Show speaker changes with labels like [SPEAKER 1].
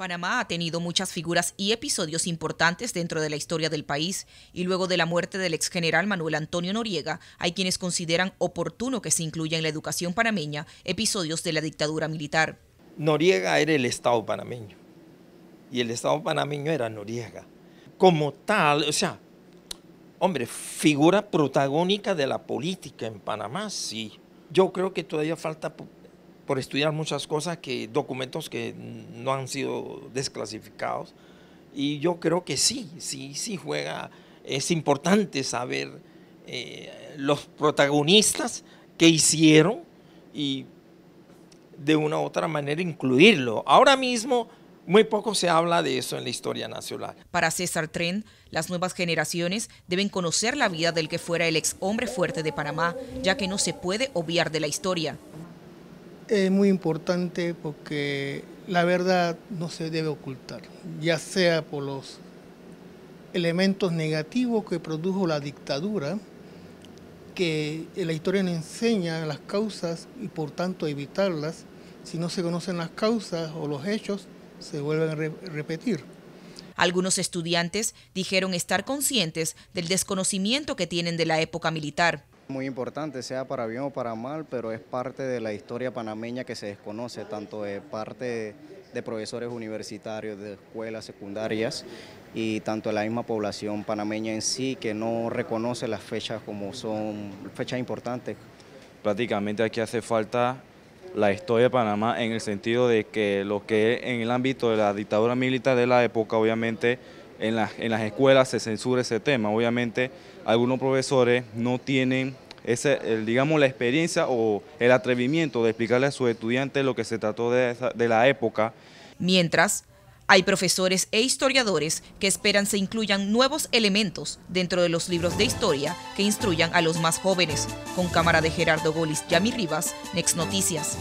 [SPEAKER 1] Panamá ha tenido muchas figuras y episodios importantes dentro de la historia del país y luego de la muerte del ex general Manuel Antonio Noriega hay quienes consideran oportuno que se incluya en la educación panameña episodios de la dictadura militar.
[SPEAKER 2] Noriega era el Estado panameño y el Estado panameño era Noriega. Como tal, o sea, hombre, figura protagónica de la política en Panamá, sí. Yo creo que todavía falta por estudiar muchas cosas, que documentos que no han sido desclasificados. Y yo creo que sí, sí, sí juega. Es importante saber eh, los protagonistas que hicieron y de una u otra manera incluirlo. Ahora mismo muy poco se habla de eso en la historia nacional.
[SPEAKER 1] Para César Tren, las nuevas generaciones deben conocer la vida del que fuera el ex hombre fuerte de Panamá, ya que no se puede obviar de la historia
[SPEAKER 3] es muy importante porque la verdad no se debe ocultar, ya sea por los elementos negativos que produjo la dictadura, que la historia no enseña las causas y por tanto evitarlas. Si no se conocen las causas o los hechos, se vuelven a repetir.
[SPEAKER 1] Algunos estudiantes dijeron estar conscientes del desconocimiento que tienen de la época militar.
[SPEAKER 4] Muy importante, sea para bien o para mal, pero es parte de la historia panameña que se desconoce, tanto de parte de profesores universitarios, de escuelas secundarias y tanto de la misma población panameña en sí que no reconoce las fechas como son fechas importantes.
[SPEAKER 5] Prácticamente aquí hace falta la historia de Panamá en el sentido de que lo que en el ámbito de la dictadura militar de la época obviamente en, las escuelas se censura ese tema. Obviamente algunos profesores no tienen ese, digamos, la experiencia o el atrevimiento de explicarle a sus estudiantes lo que se trató de, la época.
[SPEAKER 1] Mientras, hay profesores e historiadores que esperan se incluyan nuevos elementos dentro de los libros de historia que instruyan a los más jóvenes. Con cámara de Gerardo Golis, Yami Rivas, Next Noticias.